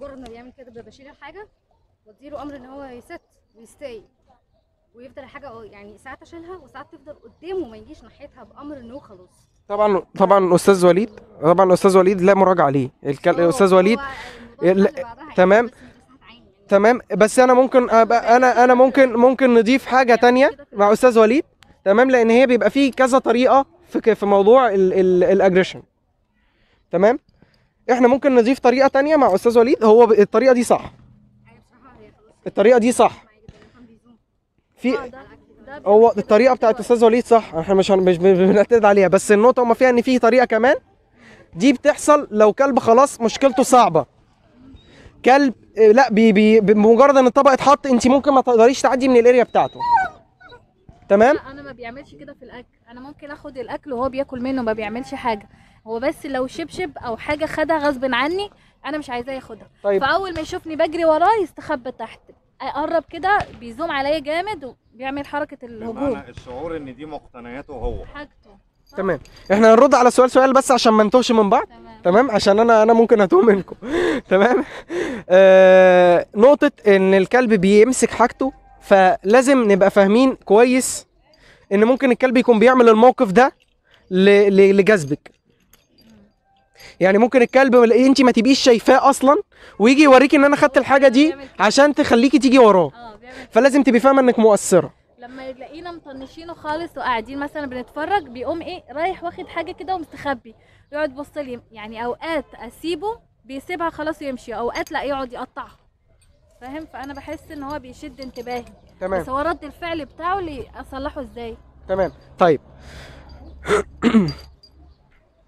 مجرد ما بيعمل كده بشيل الحاجه واديله امر ان هو يست ويستاي ويفضل الحاجه يعني ساعات اشيلها وساعات تفضل قدامه ما يجيش ناحيتها بامر ان هو خلاص طبعا طبعا الاستاذ وليد طبعا الاستاذ وليد لا مراجعه ليه الكل... استاذ وليد يعني، تمام يعني. تمام بس انا ممكن أبقى انا انا ممكن ممكن نضيف حاجه تانية مع استاذ وليد تمام لان هي بيبقى فيه كذا طريقه في في موضوع الاجريشن تمام احنا ممكن نضيف طريقه تانية مع استاذ وليد هو الطريقه دي صح الطريقه دي صح في آه، هو الطريقه بتاعت استاذ وليد صح احنا مش مش بنعتمد عليها بس النقطه ما فيها ان في طريقه كمان دي بتحصل لو كلب خلاص مشكلته صعبه كلب آه، لا بي بي بمجرد ان الطبق اتحط انت ممكن ما تقدريش تعدي من الاريا بتاعته تمام انا ما بيعملش كده في الاكل انا ممكن اخد الاكل وهو بياكل منه ما بيعملش حاجه هو بس لو شبشب او حاجه خدها غصب عني انا مش عايزاه ياخدها طيب. فاول ما يشوفني بجري وراه يستخبى تحت اقرب كده بيزوم عليا جامد وبيعمل حركه الهجوم الشعور ان دي مقتنياته هو حاجته تمام احنا هنرد على سؤال سؤال بس عشان ما نتوهش من بعض تمام. تمام عشان انا انا ممكن اتوه منكم تمام آه نقطه ان الكلب بيمسك حاجته فلازم نبقى فاهمين كويس ان ممكن الكلب يكون بيعمل الموقف ده لجذبك يعني ممكن الكلب انت ما تبقيش شايفاه اصلا ويجي يوريك ان انا خدت الحاجه دي عشان تخليكي تيجي وراه اه، فلازم تبقي فاهمه انك مؤثره لما يلاقينا مطنشينه خالص وقاعدين مثلا بنتفرج بيقوم ايه رايح واخد حاجه كده ومستخبي يقعد يبص لي يعني اوقات اسيبه بيسيبها خلاص ويمشي اوقات لا يقعد يقطعها فاهم فانا بحس ان هو بيشد انتباهي تمام بس هو رد الفعل بتاعه لي اصلحه ازاي تمام طيب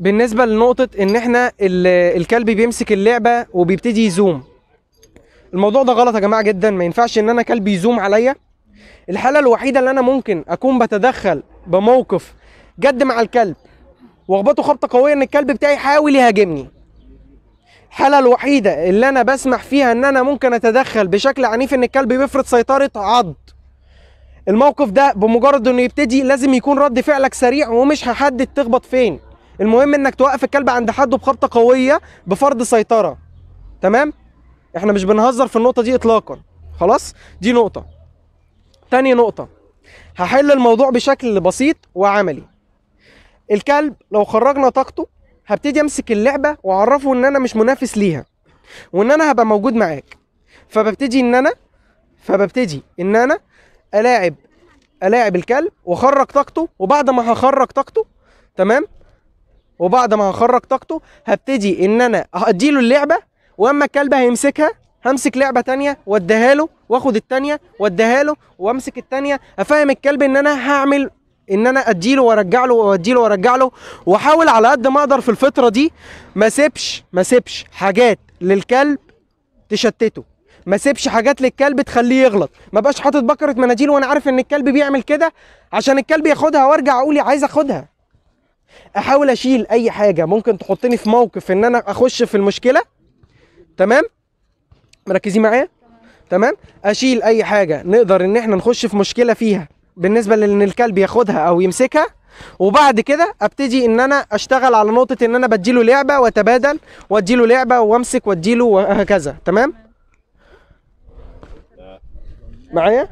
بالنسبه لنقطه ان احنا الكلب بيمسك اللعبه وبيبتدي يزوم الموضوع ده غلط يا جماعه جدا ما ينفعش ان انا كلب يزوم عليا الحاله الوحيده اللي انا ممكن اكون بتدخل بموقف جد مع الكلب واخبطه خبطه قويه ان الكلب بتاعي يحاول يهاجمني الحالة الوحيدة اللي أنا بسمح فيها إن أنا ممكن أتدخل بشكل عنيف إن الكلب بيفرض سيطرة عض. الموقف ده بمجرد إنه يبتدي لازم يكون رد فعلك سريع ومش هحدد تخبط فين. المهم انك توقف الكلب عند حده بخبطه قويه بفرض سيطره تمام احنا مش بنهزر في النقطه دي اطلاقا خلاص دي نقطه تاني نقطه هحل الموضوع بشكل بسيط وعملي الكلب لو خرجنا طاقته هبتدي امسك اللعبه واعرفه ان انا مش منافس ليها وان انا هبقى موجود معاك فببتدي ان انا فببتدي ان انا الاعب الاعب الكلب واخرج طاقته وبعد ما هخرج طاقته تمام وبعد ما هخرج طاقته هبتدي ان انا اديله اللعبه واما الكلب هيمسكها همسك لعبه تانية واديها له واخد التانية واديها له وامسك التانية افهم الكلب ان انا هعمل ان انا اديله وارجع له واديله وارجع له واحاول على قد ما اقدر في الفتره دي ما سيبش ما سيبش حاجات للكلب تشتته ما سيبش حاجات للكلب تخليه يغلط ما بقاش حاطط بكره مناديل وانا عارف ان الكلب بيعمل كده عشان الكلب ياخدها وارجع اقول عايز اخدها احاول اشيل اي حاجه ممكن تحطني في موقف ان انا اخش في المشكله تمام مركزين معايا تمام اشيل اي حاجه نقدر ان احنا نخش في مشكله فيها بالنسبه لان الكلب ياخدها او يمسكها وبعد كده ابتدي ان انا اشتغل على نقطه ان انا بديله لعبه واتبادل واديله لعبه وامسك واديله وهكذا تمام معايا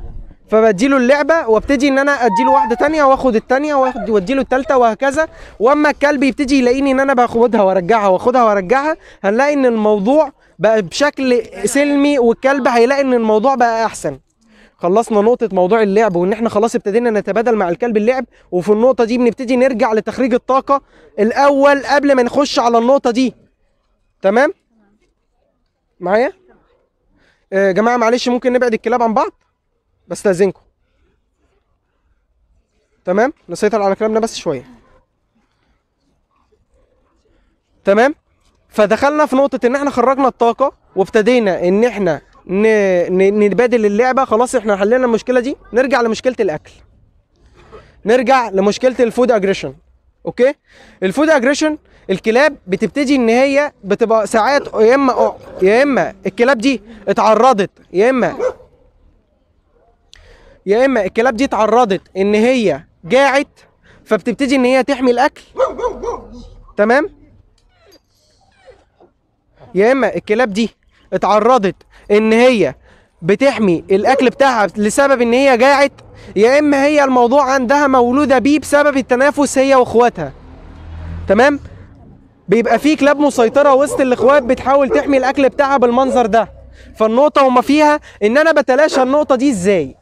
فبديله اللعبه وابتدي ان انا اديله واحده ثانيه واخد الثانيه واديله الثالثه وهكذا واما الكلب يبتدي يلاقيني ان انا باخدها وارجعها واخدها وارجعها هنلاقي ان الموضوع بقى بشكل سلمي والكلب هيلاقي ان الموضوع بقى احسن خلصنا نقطة موضوع اللعب وإن إحنا خلاص ابتدينا نتبادل مع الكلب اللعب وفي النقطة دي بنبتدي نرجع لتخريج الطاقة الأول قبل ما نخش على النقطة دي تمام؟ معايا؟ آه جماعة معلش ممكن نبعد الكلاب عن بعض؟ بستأذنكم تمام نسيطر على كلامنا بس شويه تمام فدخلنا في نقطه ان احنا خرجنا الطاقه وابتدينا ان احنا نبادل اللعبه خلاص احنا حلينا المشكله دي نرجع لمشكله الاكل نرجع لمشكله الفود اجريشن اوكي الفود اجريشن الكلاب بتبتدي ان هي بتبقى ساعات يا اما يا اما الكلاب دي اتعرضت يا اما يا اما الكلاب دي اتعرضت ان هي جاعت فبتبتدي ان هي تحمي الاكل تمام يا اما الكلاب دي اتعرضت ان هي بتحمي الاكل بتاعها لسبب ان هي جاعت يا اما هي الموضوع عندها مولوده بيه بسبب التنافس هي واخواتها تمام بيبقى في كلاب مسيطره وسط الاخوات بتحاول تحمي الاكل بتاعها بالمنظر ده فالنقطه وما فيها ان انا بتلاشى النقطه دي ازاي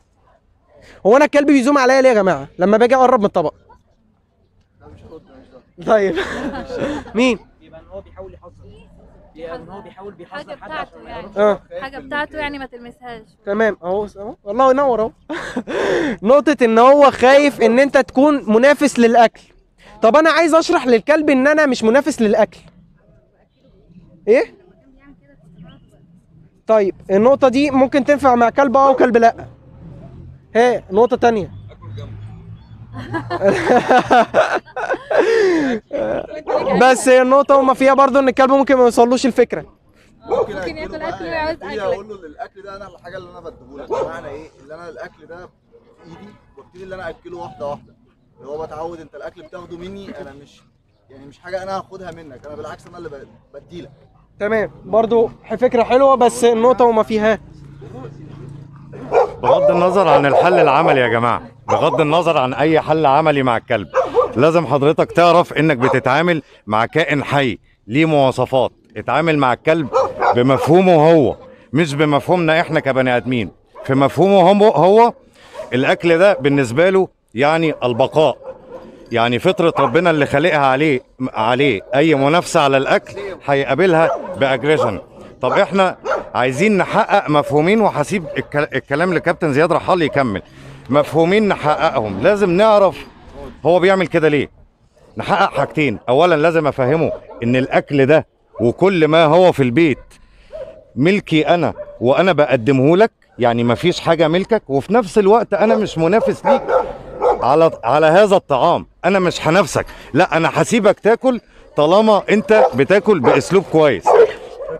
هو انا الكلب بيزوم عليا ليه يا جماعه لما باجي اقرب من الطبق طيب مين يبقى ان هو بيحاول يبقى ان هو بيحاول بيحذر حاجه حد بتاعته عشان يعني آه. حاجه بتاعته يعني ما تلمسهاش تمام اهو اهو الله ينور اهو نقطه ان هو خايف ان انت تكون منافس للاكل طب انا عايز اشرح للكلب ان انا مش منافس للاكل ايه طيب النقطه دي ممكن تنفع مع كلب اه وكلب لا هي نقطة تانية بس هي النقطة وما فيها برضو ان الكلب ممكن ما يوصلوش الفكرة ممكن ياكل اكل ويعوز اكل اقول له الاكل ده انا الحاجة اللي انا بديهولك بمعنى ايه؟ اللي انا الاكل ده في ايدي وابتدي اللي انا اكله واحدة واحدة اللي هو بتعود انت الاكل بتاخده مني انا مش يعني مش حاجة انا هاخدها منك انا بالعكس انا اللي بديلك تمام برضو فكرة حلوة بس النقطة وما فيها بغض النظر عن الحل العملي يا جماعه بغض النظر عن اي حل عملي مع الكلب لازم حضرتك تعرف انك بتتعامل مع كائن حي ليه مواصفات اتعامل مع الكلب بمفهومه هو مش بمفهومنا احنا كبني ادمين في مفهومه هو الاكل ده بالنسبه له يعني البقاء يعني فطرة ربنا اللي خلقها عليه عليه أي منافسة على الأكل هيقابلها بأجريشن طب إحنا عايزين نحقق مفهومين وهسيب الكلام لكابتن زياد رحال يكمل مفهومين نحققهم لازم نعرف هو بيعمل كده ليه نحقق حاجتين اولا لازم افهمه ان الاكل ده وكل ما هو في البيت ملكي انا وانا بقدمه لك يعني مفيش حاجه ملكك وفي نفس الوقت انا مش منافس ليك على على هذا الطعام انا مش هنافسك لا انا هسيبك تاكل طالما انت بتاكل باسلوب كويس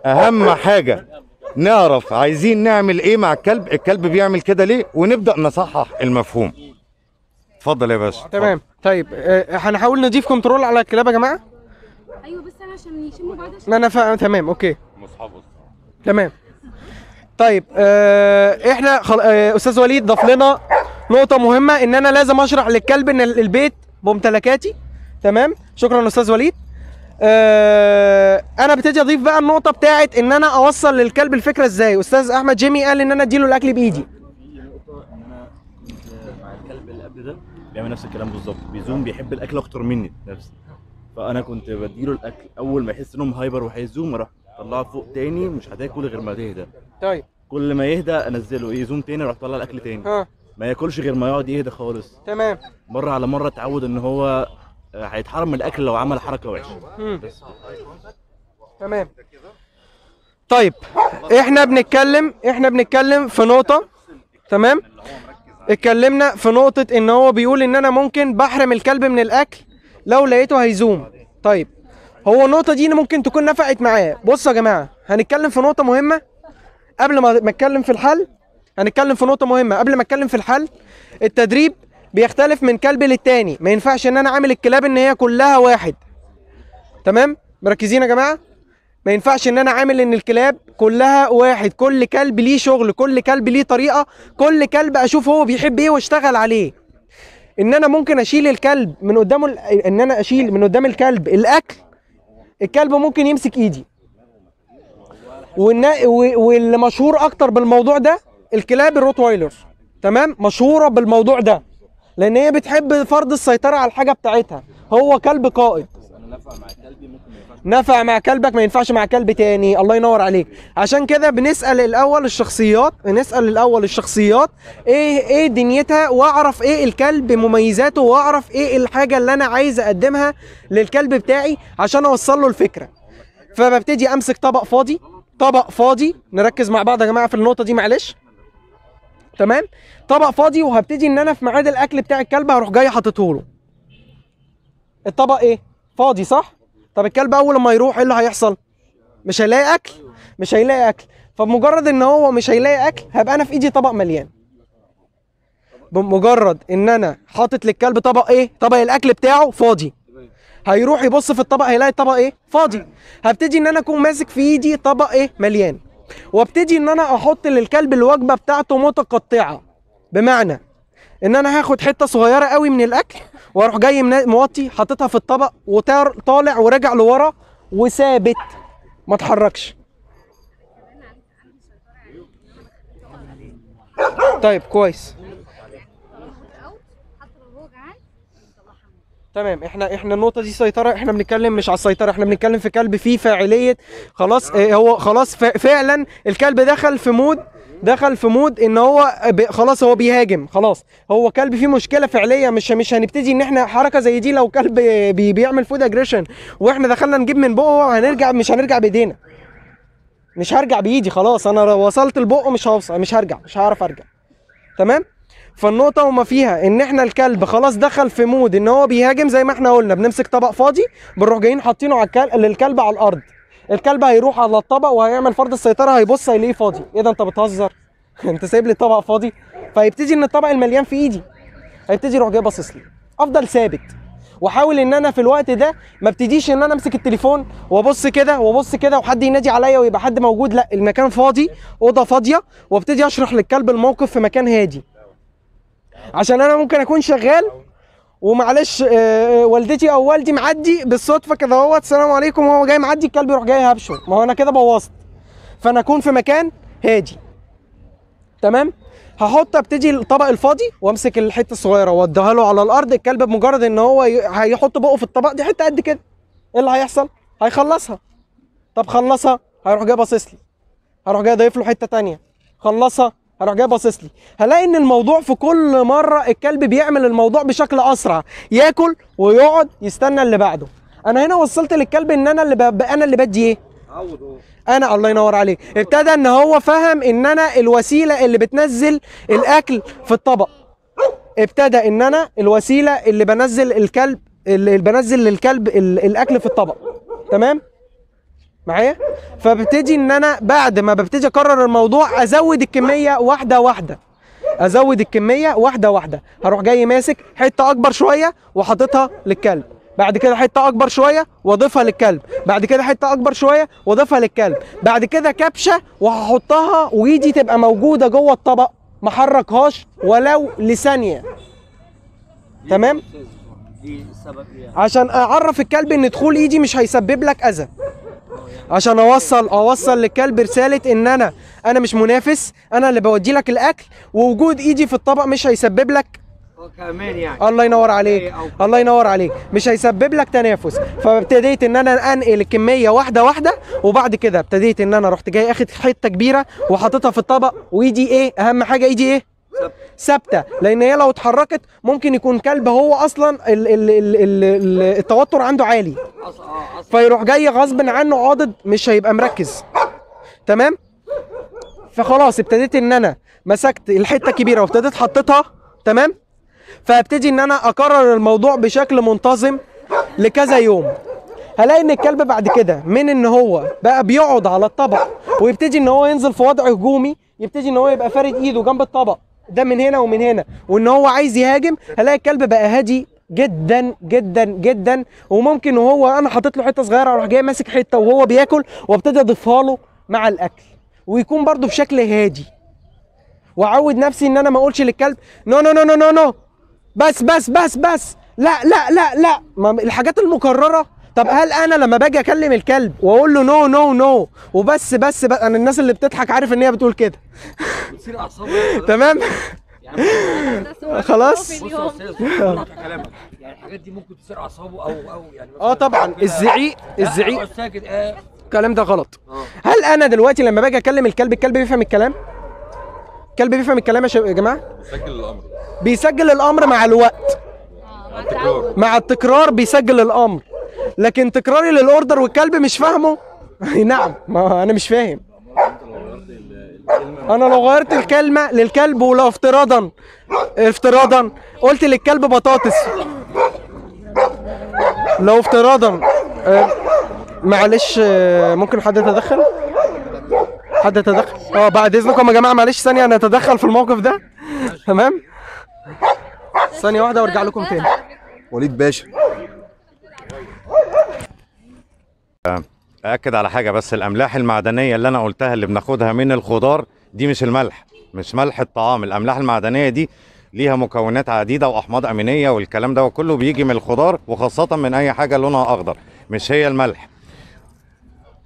اهم حاجه نعرف عايزين نعمل ايه مع الكلب الكلب بيعمل كده ليه ونبدا نصحح المفهوم اتفضل يا باشا تمام طيب آه، هنحاول نضيف كنترول على الكلاب يا جماعه ايوه بس انا عشان يشموا بعض عشان انا فاهم تمام اوكي تمام طيب آه احنا خل... آه استاذ وليد ضاف لنا نقطه مهمه ان انا لازم اشرح للكلب ان البيت بممتلكاتي تمام شكرا استاذ وليد آه انا ابتدي اضيف بقى النقطه بتاعه ان انا اوصل للكلب الفكره ازاي استاذ احمد جيمي قال ان انا اديله الاكل بايدي ده بيعمل نفس الكلام بالظبط بيزوم بيحب الاكل اكتر مني نفسي فانا كنت بديله الاكل اول ما يحس انهم هايبر وهيزوم اروح طلعه فوق تاني مش هتاكل غير ما تهدى طيب كل ما يهدى انزله إيه، يزوم تاني اروح طلع الاكل تاني ها. ما ياكلش غير ما يقعد يهدى خالص تمام مره على مره اتعود ان هو هيتحرم من الاكل لو عمل حركه وحشه تمام طيب احنا بنتكلم احنا بنتكلم في نقطه تمام اتكلمنا في نقطه ان هو بيقول ان انا ممكن بحرم الكلب من الاكل لو لقيته هيزوم طيب هو النقطه دي ممكن تكون نفعت معاه بصوا يا جماعه هنتكلم في نقطه مهمه قبل ما اتكلم في الحل هنتكلم في نقطه مهمه قبل ما اتكلم في الحل التدريب بيختلف من كلب للتاني ما ينفعش ان انا عامل الكلاب ان هي كلها واحد تمام مركزين يا جماعه ما ينفعش ان انا عامل ان الكلاب كلها واحد كل كلب ليه شغل كل كلب ليه طريقه كل كلب اشوف هو بيحب ايه واشتغل عليه ان انا ممكن اشيل الكلب من قدامه ان انا اشيل من قدام الكلب الاكل الكلب ممكن يمسك ايدي و... واللي مشهور اكتر بالموضوع ده الكلاب الروتوايلر تمام مشهوره بالموضوع ده لان هي بتحب فرض السيطره على الحاجه بتاعتها هو كلب قائد نفع مع كلبك ما ينفعش مع كلب تاني الله ينور عليك عشان كده بنسال الاول الشخصيات نسال الاول الشخصيات ايه ايه دنيتها واعرف ايه الكلب مميزاته واعرف ايه الحاجه اللي انا عايز اقدمها للكلب بتاعي عشان اوصل له الفكره فببتدي امسك طبق فاضي طبق فاضي نركز مع بعض يا جماعه في النقطه دي معلش تمام طبق فاضي وهبتدي ان انا في ميعاد الاكل بتاع الكلب هروح جاي حاططه له الطبق ايه فاضي صح طب الكلب اول ما يروح ايه اللي هيحصل مش هيلاقي اكل مش هيلاقي اكل فبمجرد ان هو مش هيلاقي اكل هبقى انا في ايدي طبق مليان بمجرد ان انا حاطط للكلب طبق ايه طبق الاكل بتاعه فاضي هيروح يبص في الطبق هيلاقي الطبق ايه فاضي هبتدي ان انا اكون ماسك في ايدي طبق ايه مليان وابتدي ان انا احط للكلب الوجبه بتاعته متقطعه بمعنى ان انا هاخد حته صغيره قوي من الاكل واروح جاي موطي حاططها في الطبق وطالع ورجع لورا وثابت ما اتحركش طيب كويس تمام احنا احنا النقطه دي سيطره احنا بنتكلم مش على السيطره احنا بنتكلم في كلب فيه فاعليه خلاص اه هو خلاص فعلا الكلب دخل في مود دخل في مود ان هو خلاص هو بيهاجم خلاص هو كلب فيه مشكله فعليه مش مش هنبتدي ان احنا حركه زي دي لو كلب بي بيعمل فود اجريشن واحنا دخلنا نجيب من بقه هنرجع مش هنرجع بايدينا مش هرجع بايدي خلاص انا وصلت البق مش هوصل مش هرجع مش هعرف ارجع تمام فالنقطه وما فيها ان احنا الكلب خلاص دخل في مود ان هو بيهاجم زي ما احنا قلنا بنمسك طبق فاضي بنروح جايين حاطينه على الكلب للكلب على الارض الكلب هيروح على الطبق وهيعمل فرض السيطره هيبص هيلاقيه فاضي ايه ده انت بتهزر انت سايب لي الطبق فاضي فيبتدي ان الطبق المليان في ايدي هيبتدي يروح جاي باصص لي افضل ثابت واحاول ان انا في الوقت ده ما ابتديش ان انا امسك التليفون وابص كده وابص كده وحد ينادي عليا ويبقى حد موجود لا المكان فاضي اوضه فاضيه وابتدي اشرح للكلب الموقف في مكان هادي عشان انا ممكن اكون شغال ومعلش آه، آه، والدتي او والدي معدي بالصدفه كده اهوت السلام عليكم وهو جاي معدي الكلب يروح جاي هبشه ما هو انا كده بوظت فانا اكون في مكان هادي تمام هحط ابتدي الطبق الفاضي وامسك الحته الصغيره واديها له على الارض الكلب بمجرد ان هو هيحط بقه في الطبق دي حته قد كده ايه اللي هيحصل هيخلصها طب خلصها هيروح جاي باصص لي هروح جاي ضايف له حته تانية خلصها اروح جاي باصص لي هلاقي ان الموضوع في كل مره الكلب بيعمل الموضوع بشكل اسرع ياكل ويقعد يستنى اللي بعده انا هنا وصلت للكلب ان انا اللي ب... انا اللي بدي ايه اه. انا الله ينور عليك ابتدى ان هو فهم ان انا الوسيله اللي بتنزل الاكل في الطبق ابتدى ان انا الوسيله اللي بنزل الكلب اللي بنزل للكلب الاكل في الطبق تمام معايا فببتدي ان انا بعد ما ببتدي اكرر الموضوع ازود الكميه واحده واحده ازود الكميه واحده واحده هروح جاي ماسك حته اكبر شويه وحاططها للكلب بعد كده حته اكبر شويه واضيفها للكلب بعد كده حته اكبر شويه واضيفها للكلب بعد كده كبشه وهحطها وايدي تبقى موجوده جوه الطبق ما حركهاش ولو لثانيه تمام إيه؟ عشان اعرف الكلب ان دخول ايدي مش هيسبب لك اذى عشان اوصل اوصل للكلب رساله ان انا انا مش منافس انا اللي بودي لك الاكل ووجود ايدي في الطبق مش هيسبب لك كمان يعني الله ينور عليك الله ينور عليك مش هيسبب لك تنافس فابتديت ان انا انقل الكميه واحده واحده وبعد كده ابتديت ان انا رحت جاي اخد حته كبيره وحاططها في الطبق وايدي ايه اهم حاجه ايدي ايه ثابته لان هي لو اتحركت ممكن يكون كلب هو اصلا الـ الـ الـ الـ التوتر عنده عالي فيروح جاي غصب عنه عاضد مش هيبقى مركز تمام فخلاص ابتديت ان انا مسكت الحته الكبيره وابتديت حطيتها تمام فهبتدي ان انا اكرر الموضوع بشكل منتظم لكذا يوم هلاقي ان الكلب بعد كده من ان هو بقى بيقعد على الطبق ويبتدي ان هو ينزل في وضع هجومي يبتدي ان هو يبقى فارد ايده جنب الطبق ده من هنا ومن هنا وان هو عايز يهاجم هلاقي الكلب بقى هادي جدا جدا جدا وممكن وهو انا حاطط له حته صغيره اروح جاي ماسك حته وهو بياكل وابتدي اضيفها له مع الاكل ويكون برده بشكل هادي واعود نفسي ان انا ما اقولش للكلب نو نو نو نو نو بس بس بس بس لا لا لا لا الحاجات المكرره طب هل انا لما باجي اكلم الكلب واقول له نو نو نو وبس بس, بس انا الناس اللي بتضحك عارف ان هي بتقول كده تمام خلاص يعني الحاجات دي ممكن تثير اعصابه او او يعني اه طبعا الزعيق الزعيق الكلام ده غلط هل انا دلوقتي لما باجي اكلم الكلب الكلب بيفهم الكلام الكلب بيفهم الكلام يا جماعه بيسجل الامر بيسجل الامر مع الوقت مع التكرار مع التكرار بيسجل الامر لكن تكراري للاوردر والكلب مش فاهمه نعم ما انا مش فاهم انا لو غيرت الكلمه للكلب ولو افتراضا افتراضا قلت للكلب بطاطس لو افتراضا آه، معلش آه، ممكن حد يتدخل حد يتدخل اه بعد اذنكم يا جماعه معلش ثانيه انا اتدخل في الموقف ده تمام ثانيه واحده وارجع لكم تاني وليد باشا اكد على حاجه بس الاملاح المعدنيه اللي انا قلتها اللي بناخدها من الخضار دي مش الملح مش ملح الطعام الاملاح المعدنيه دي ليها مكونات عديده واحماض امينيه والكلام ده وكله بيجي من الخضار وخاصه من اي حاجه لونها اخضر مش هي الملح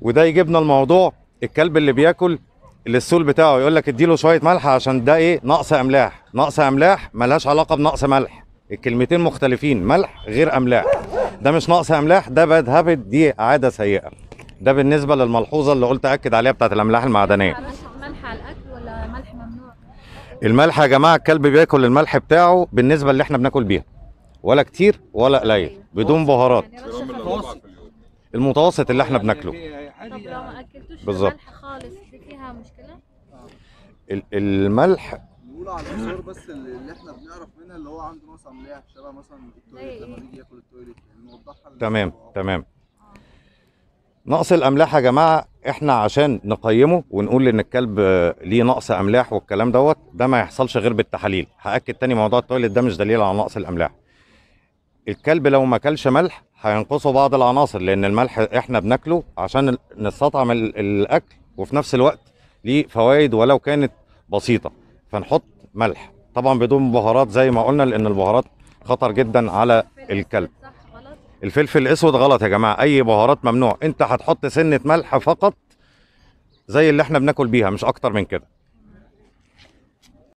وده يجيبنا الموضوع الكلب اللي بياكل السول بتاعه يقول لك اديله شويه ملح عشان ده ايه نقص املاح نقص املاح ملهاش علاقه بنقص ملح الكلمتين مختلفين ملح غير املاح ده مش نقص املاح ده باد هابت دي عاده سيئه ده بالنسبه للملحوظه اللي قلت اكد عليها بتاعت الاملاح المعدنيه ملح على الاكل ولا ملح ممنوع الملح يا جماعه الكلب بياكل الملح بتاعه بالنسبه اللي احنا بناكل بيها ولا كتير ولا قليل بدون بهارات يعني المتوسط اللي احنا بناكله طب لو ما اكلتوش بالظبط خالص فيها مشكله الملح بس اللي احنا بنعرف هنا اللي هو عنده مثلا املاح شبه مثلا التويليت لما إيه؟ بيجي ياكل التويليت يعني نوضحها تمام تمام آه. نقص الاملاح يا جماعه احنا عشان نقيمه ونقول ان الكلب ليه نقص املاح والكلام دوت ده ما يحصلش غير بالتحاليل هاكد تاني موضوع التويليت ده مش دليل على نقص الاملاح الكلب لو ما اكلش ملح هينقصه بعض العناصر لان الملح احنا بناكله عشان نستطعم الاكل وفي نفس الوقت ليه فوائد ولو كانت بسيطه فنحط ملح طبعا بدون بهارات زي ما قلنا لان البهارات خطر جدا على الكلب الفلفل الاسود غلط يا جماعه اي بهارات ممنوع انت هتحط سنه ملح فقط زي اللي احنا بناكل بيها مش اكتر من كده